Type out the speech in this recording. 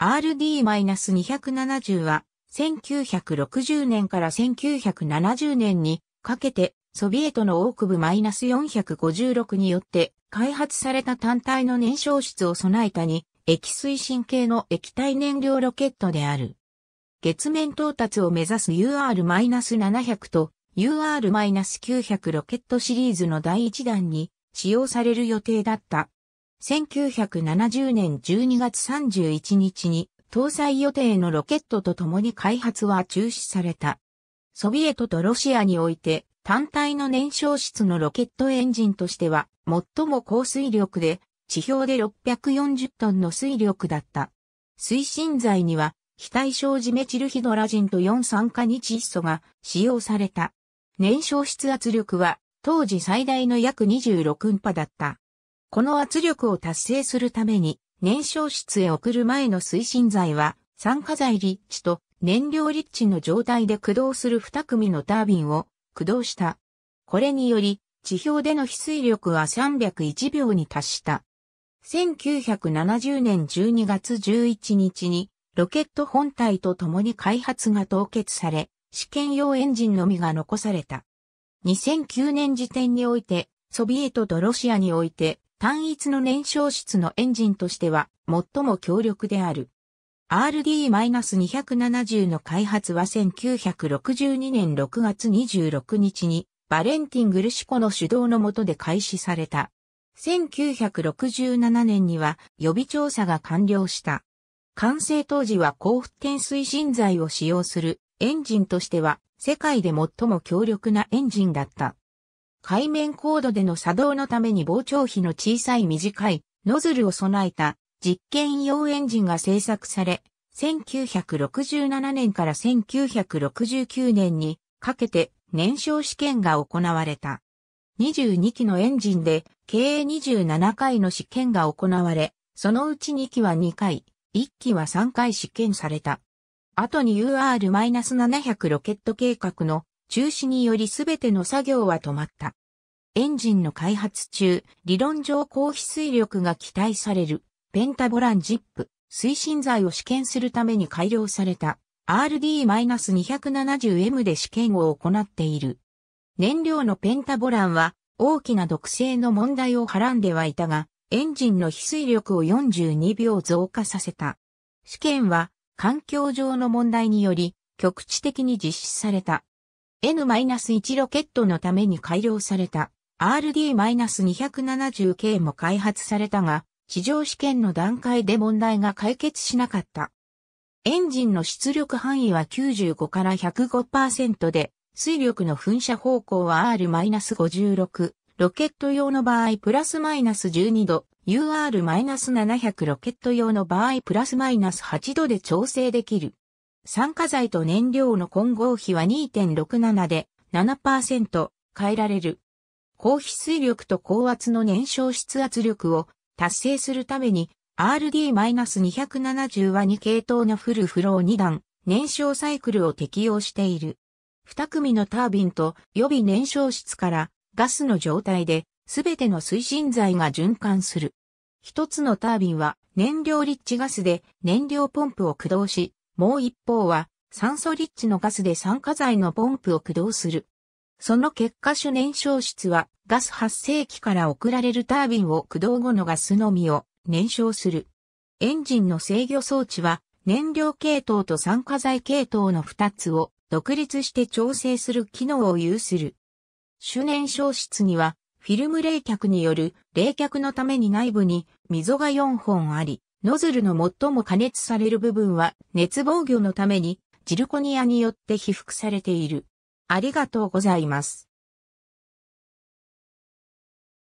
RD-270 は1960年から1970年にかけてソビエトのオークブ -456 によって開発された単体の燃焼室を備えたに液推進系の液体燃料ロケットである。月面到達を目指す UR-700 と UR-900 ロケットシリーズの第1弾に使用される予定だった1970年12月31日に搭載予定のロケットと共に開発は中止された。ソビエトとロシアにおいて単体の燃焼室のロケットエンジンとしては最も高水力で地表で640トンの水力だった。推進剤には非対称ジメチルヒドラジンと4酸化日窒素が使用された。燃焼室圧力は当時最大の約26ンパだった。この圧力を達成するために、燃焼室へ送る前の推進剤は、酸化剤立地と燃料立地の状態で駆動する二組のタービンを駆動した。これにより、地表での非水力は301秒に達した。1970年12月11日に、ロケット本体と共に開発が凍結され、試験用エンジンのみが残された。2009年時点において、ソビエトとロシアにおいて、単一の燃焼室のエンジンとしては最も強力である。RD-270 の開発は1962年6月26日にバレンティン・グルシコの主導の下で開始された。1967年には予備調査が完了した。完成当時は高沸点推進剤を使用するエンジンとしては世界で最も強力なエンジンだった。海面高度での作動のために膨張比の小さい短いノズルを備えた実験用エンジンが製作され、1967年から1969年にかけて燃焼試験が行われた。22機のエンジンで計27回の試験が行われ、そのうち2機は2回、1機は3回試験された。後に UR-700 ロケット計画の中止によりすべての作業は止まった。エンジンの開発中、理論上高飛水力が期待される、ペンタボランジップ、推進剤を試験するために改良された、RD-270M で試験を行っている。燃料のペンタボランは、大きな毒性の問題をはらんではいたが、エンジンの飛水力を42秒増加させた。試験は、環境上の問題により、局地的に実施された。N-1 ロケットのために改良された RD-270K も開発されたが、地上試験の段階で問題が解決しなかった。エンジンの出力範囲は95から105%で、水力の噴射方向は R-56、ロケット用の場合プラスマイナス12度、UR-700 ロケット用の場合プラスマイナス8度で調整できる。酸化剤と燃料の混合比は2.67で7%変えられる。高翡水力と高圧の燃焼室圧力を達成するために RD-270 は2系統のフルフロー2段燃焼サイクルを適用している。2組のタービンと予備燃焼室からガスの状態で全ての推進剤が循環する。1つのタービンは燃料リッチガスで燃料ポンプを駆動し、もう一方は酸素リッチのガスで酸化剤のポンプを駆動する。その結果主燃焼室はガス発生器から送られるタービンを駆動後のガスのみを燃焼する。エンジンの制御装置は燃料系統と酸化剤系統の2つを独立して調整する機能を有する。主燃焼室にはフィルム冷却による冷却のために内部に溝が4本あり、ノズルの最も加熱される部分は熱防御のためにジルコニアによって被覆されている。ありがとうございます。